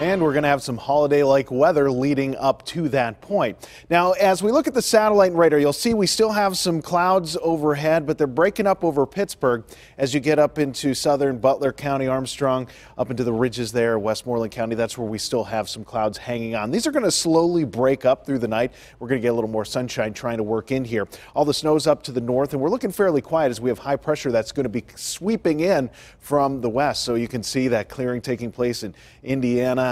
And we're going to have some holiday like weather leading up to that point. Now, as we look at the satellite radar, you'll see we still have some clouds overhead, but they're breaking up over Pittsburgh as you get up into southern Butler County, Armstrong, up into the ridges there, Westmoreland County. That's where we still have some clouds hanging on. These are going to slowly break up through the night. We're going to get a little more sunshine trying to work in here. All the snow's up to the north, and we're looking fairly quiet as we have high pressure that's going to be sweeping in from the west. So you can see that clearing taking place in Indiana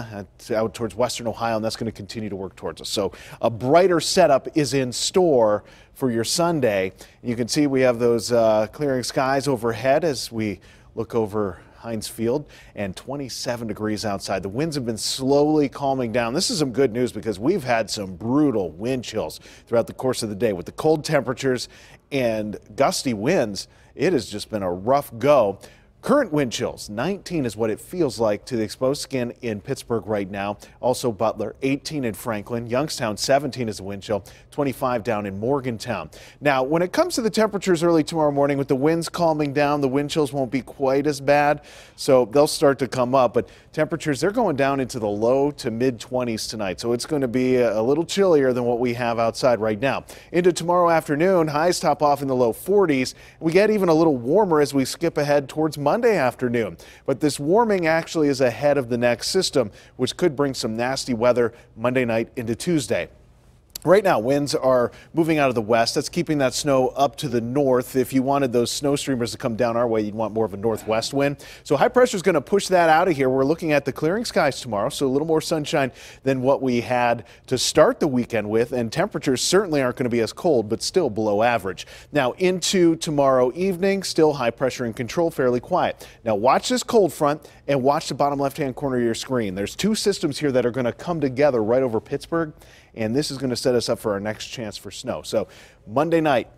out towards western Ohio, and that's going to continue to work towards us. So a brighter setup is in store for your Sunday. You can see we have those uh, clearing skies overhead as we look over Heinz Field and 27 degrees outside. The winds have been slowly calming down. This is some good news because we've had some brutal wind chills throughout the course of the day with the cold temperatures and gusty winds. It has just been a rough go. Current wind chills 19 is what it feels like to the exposed skin in Pittsburgh right now. Also Butler 18 in Franklin, Youngstown 17 is the wind chill, 25 down in Morgantown. Now, when it comes to the temperatures early tomorrow morning with the winds calming down, the wind chills won't be quite as bad. So they'll start to come up, but temperatures they're going down into the low to mid 20s tonight. So it's going to be a little chillier than what we have outside right now. Into tomorrow afternoon, highs top off in the low 40s. We get even a little warmer as we skip ahead towards Monday. Monday afternoon. But this warming actually is ahead of the next system, which could bring some nasty weather Monday night into Tuesday. Right now, winds are moving out of the west. That's keeping that snow up to the north. If you wanted those snow streamers to come down our way, you'd want more of a northwest wind. So high pressure is going to push that out of here. We're looking at the clearing skies tomorrow, so a little more sunshine than what we had to start the weekend with. And temperatures certainly aren't going to be as cold, but still below average. Now into tomorrow evening, still high pressure in control, fairly quiet. Now watch this cold front and watch the bottom left-hand corner of your screen. There's two systems here that are going to come together right over Pittsburgh, and this is going to set us up for our next chance for snow. So Monday night,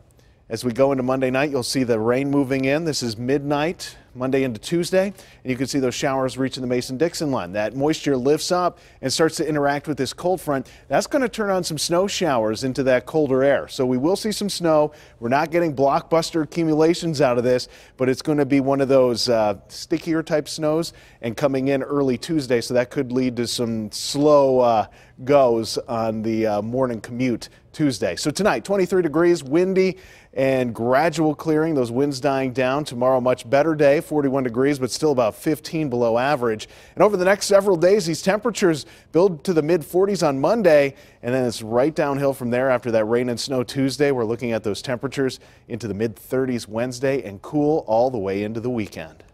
as we go into Monday night, you'll see the rain moving in. This is midnight. Monday into Tuesday. And you can see those showers reaching the Mason-Dixon line. That moisture lifts up and starts to interact with this cold front. That's going to turn on some snow showers into that colder air. So we will see some snow. We're not getting blockbuster accumulations out of this, but it's going to be one of those uh, stickier type snows and coming in early Tuesday. So that could lead to some slow uh, goes on the uh, morning commute Tuesday. So tonight, 23 degrees, windy and gradual clearing. Those winds dying down. Tomorrow, much better day, 41 degrees, but still about 15 below average. And over the next several days, these temperatures build to the mid 40s on Monday, and then it's right downhill from there after that rain and snow Tuesday. We're looking at those temperatures into the mid 30s Wednesday and cool all the way into the weekend.